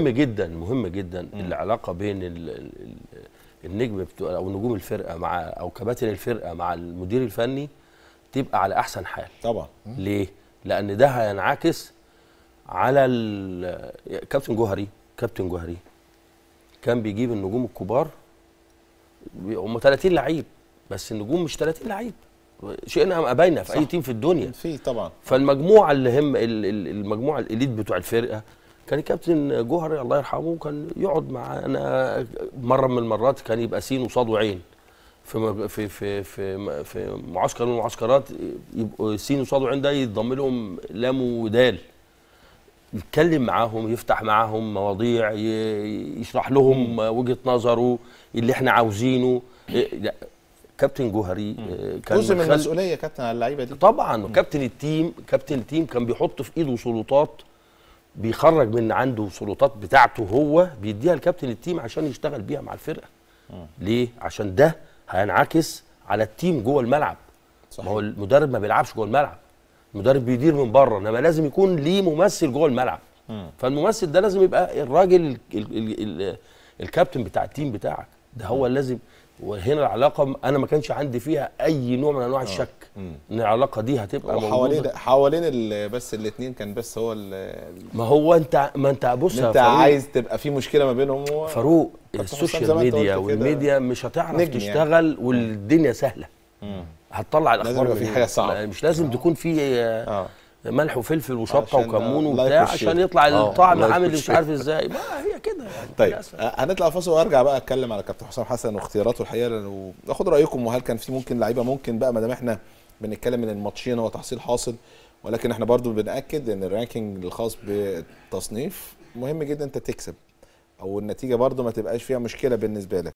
مهم جدا مهم جدا العلاقه بين النجم او نجوم الفرقه مع او كباتن الفرقه مع المدير الفني تبقى على احسن حال طبعا ليه لان ده هينعكس على كابتن جوهري كابتن جوهري كان بيجيب النجوم الكبار هم 30 لعيب بس النجوم مش 30 لعيب شئنا ام باينه في صح. اي تيم في الدنيا في طبعا فالمجموعه اللي هم المجموعه الاليت بتوع الفرقه كان الكابتن جوهري الله يرحمه كان يقعد معانا مره من المرات كان يبقى سين وصاد وعين في في في في, في معسكر من المعسكرات يبقوا سين وصاد وعين ده يتضم لهم لام ودال يتكلم معاهم يفتح معاهم مواضيع يشرح لهم وجهه نظره اللي احنا عاوزينه إيه، كابتن جوهري آه، كان جزء من المسؤوليه كابتن على اللعيبه دي طبعا كابتن التيم كابتن التيم كان بيحط في ايده سلطات بيخرج من عنده سلطات بتاعته هو بيديها لكابتن التيم عشان يشتغل بيها مع الفرقه م. ليه عشان ده هينعكس على التيم جوه الملعب صحيح. ما هو المدرب ما بيلعبش جوه الملعب المدرب بيدير من بره انما لازم يكون ليه ممثل جوه الملعب م. فالممثل ده لازم يبقى الراجل الكابتن بتاع التيم بتاعك ده هو لازم وهنا العلاقه انا ما كانش عندي فيها اي نوع من انواع آه. الشك ان العلاقه دي هتبقى موجوده حوالين حوالين بس الاثنين كان بس هو ما هو انت ما انت بص انت عايز تبقى في مشكله ما بينهم و... فاروق السوشيال ميديا والميديا مش هتعرف يعني. تشتغل يعني. والدنيا سهله مم. هتطلع الاخبار لازم في حاجه صعبه مش لازم آه. تكون في آه. ملح وفلفل وشطه وكمون وبتاع عشان يطلع الطعم عامل مش عارف ازاي كده يعني طيب آه، هنطلع فاصل وارجع بقى اتكلم على كابتن حسام حسن واختياراته الحقيقه واخد رايكم وهل كان في ممكن لعيبه ممكن بقى ما دام احنا بنتكلم ان الماتشين هو تحصيل حاصل ولكن احنا برضو بناكد ان الرانكينج الخاص بالتصنيف مهم جدا انت تكسب او النتيجه برضو ما تبقاش فيها مشكله بالنسبه لك